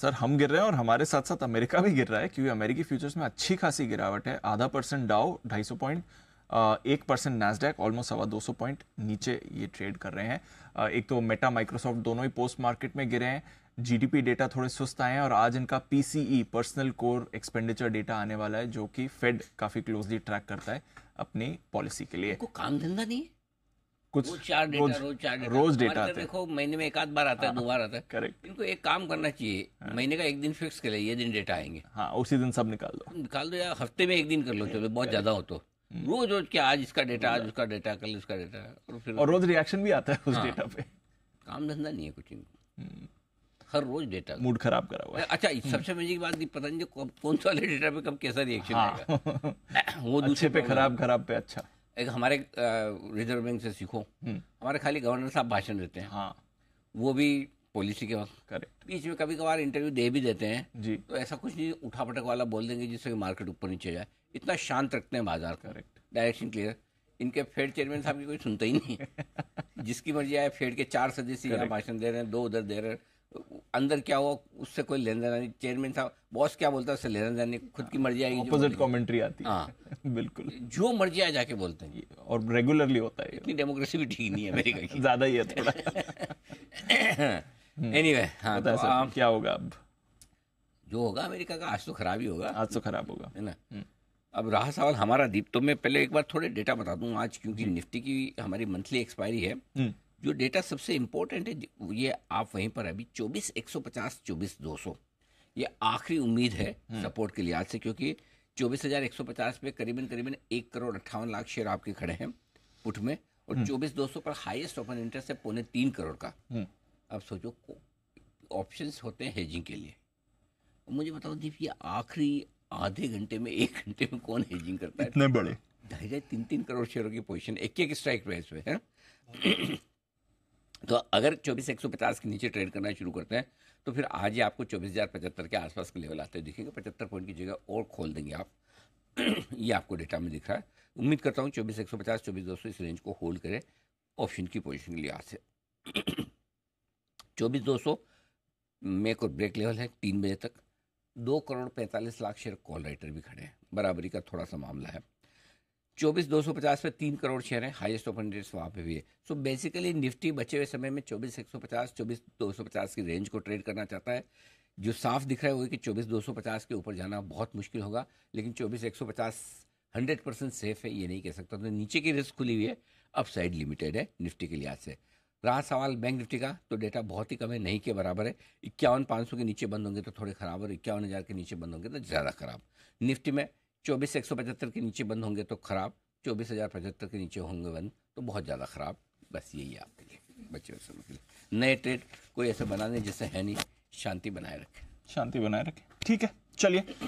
Sir हम गिर रहे हैं और हमारे साथ साथ अमेरिका भी गिर रहा है क्योंकि अमेरिकी फ्यूचर्स में अच्छी खासी गिरावट है आधा परसेंट डाओ ढाई सौ पॉइंट एक परसेंट नैसडेक ऑलमोस्ट सवा दो सौ पॉइंट नीचे ये ट्रेड कर रहे हैं एक तो मेटा माइक्रोसॉफ्ट दोनों ही पोस्ट मार्केट में गिरे हैं जीडीपी डेटा थोड़े सुस्त आए हैं और आज इनका PCE personal core expenditure data आने वाला है जो कि फेड काफ़ी क्लोजली ट्रैक करता है अपनी पॉलिसी के लिए काम धंधा नहीं कुछ चार डेटा रोज, रोज चार डेटा रोज डेटा आते देखो महीने में एक आध बार आता है हाँ, दो बार आता है करेक्ट इनको एक काम करना चाहिए हाँ। महीने का एक दिन फिक्स कर ले ये दिन डेटा आएंगे हाँ उसी दिन सब निकाल दो निकाल दो या हफ्ते में एक दिन कर लो चलो बहुत ज्यादा हो तो हम्म। रोज रोज क्या आज इसका डेटा आज उसका डेटा कल उसका डेटा और फिर और रोज रिएक्शन भी आता है उस डेटा हाँ। पे काम धंधा नहीं है कुछ इनको हम्म। हर रोज डेटा मूड खराब करा हुआ है अच्छा हम्म। सबसे मजे की बात की पता नहीं कौन सा वाले डेटा पे कब कैसा रिएक्शन आएगा वो दूसरे पे खराब खराब पे अच्छा एक हमारे रिजर्व बैंक से सीखो हम्म। हमारे खाली गवर्नर साहब भाषण देते हैं हाँ वो भी पॉलिसी के वक्त करेक्ट बीच में कभी कभार इंटरव्यू दे भी देते हैं जी तो ऐसा कुछ नहीं उठा पटक वाला बोल देंगे जिससे मार्केट ऊपर नीचे जाए इतना शांत रखते हैं बाजार करेक्ट डायरेक्शन क्लियर इनके फेड चेयरमैन साहब की कोई सुनता ही नहीं जिसकी मर्जी आए फेड के चार सदस्य भाषण दे रहे हैं दो उधर दे रहे हैं अंदर क्या हुआ उससे कोई लेन देन नहीं चेयरमैन साहब बॉस क्या बोलता है उससे लेन देन नहीं खुद की मर्जी आएगी अपोजिट कमेंट्री आती है हाँ। बिल्कुल जो मर्जी आ जाके बोलते हैं और रेगुलरली होता है इतनी डेमोक्रेसी भी ठीक नहीं है अमेरिका की ज़्यादा ही है थोड़ा एनी anyway, हाँ तो आप क्या होगा अब जो होगा अमेरिका का आज तो खराब ही होगा आज तो खराब होगा है ना हम्म। अब रहा सवाल हमारा दीप तो मैं पहले एक बार थोड़े डेटा बता दूं आज क्योंकि निफ्टी की हमारी मंथली एक्सपायरी है हम्म। जो डेटा सबसे इम्पोर्टेंट है ये आप वहीं पर अभी चौबीस एक सौ पचास चौबीस दो सौ ये आखिरी उम्मीद है सपोर्ट हम्म। के लिहाज से क्योंकि चौबीस हजार एक सौ पचास पे करीबन करीबन एक करोड़ अट्ठावन लाख शेयर आपके खड़े हैं पुट में और हम्म। चौबीस दो सौ पर हाईएस्ट ओपन इंटरेस्ट है पौने तीन करोड़ का हम्म। अब सोचो ऑप्शन होते हैं हेजिंग के लिए मुझे बताओ दीप ये आखिरी आधे घंटे में एक घंटे में कौन हेजिंग करता है इतने बड़े ढाई ढाई तीन तीन करोड़ शेयरों की पोजिशन एक एक स्ट्राइक प्राइस में है तो अगर चौबीस एक सौ पचास के नीचे ट्रेड करना शुरू करते हैं तो फिर आज ही आपको चौबीस हज़ार पचहत्तर के आसपास के लेवल आते दिखेंगे पचहत्तर पॉइंट की जगह और खोल देंगे आप ये आपको डेटा में दिख रहा है उम्मीद करता हूँ चौबीस एक सौ पचास चौबीस दो सौ इस रेंज को होल्ड करें ऑप्शन की पोजिशन के लिहाज से चौबीस दो सौ एक और ब्रेक लेवल है तीन बजे तक दो करोड़ पैंतालीस लाख शेयर कॉल राइटर भी खड़े हैं बराबरी का थोड़ा सा मामला है चौबीस दो सौ पचास पे तीन करोड़ शेयर है हाईएस्ट ओपन रेट्स वहाँ पे भी है सो so बेसिकली निफ्टी बचे हुए समय में चौबीस एक सौ पचास चौबीस दो सौ पचास की रेंज को ट्रेड करना चाहता है जो साफ दिख रहा है वो कि चौबीस दो सौ पचास के ऊपर जाना बहुत मुश्किल होगा लेकिन चौबीस एक सौ पचास हंड्रेड परसेंट सेफ है ये नहीं कह सकता तो नीचे की रिस्क खुली हुई है अपसाइड लिमिटेड है निफ्टी के लिहाज से रहा सवाल बैंक निफ्टी का तो डेटा बहुत ही कम है नहीं के बराबर है इक्यावन पाँच सौ के नीचे बंद होंगे तो थोड़े खराब और इक्यावन हज़ार के नीचे बंद होंगे तो ज़्यादा खराब निफ्टी में चौबीस एक सौ पचहत्तर के नीचे बंद होंगे तो ख़राब चौबीस हज़ार पचहत्तर के नीचे होंगे बंद तो बहुत ज़्यादा ख़राब बस यही है आपके लिए बच्चे और के लिए नए ट्रेड कोई ऐसे बना दें जिससे है नहीं शांति बनाए रखें शांति बनाए रखें ठीक है चलिए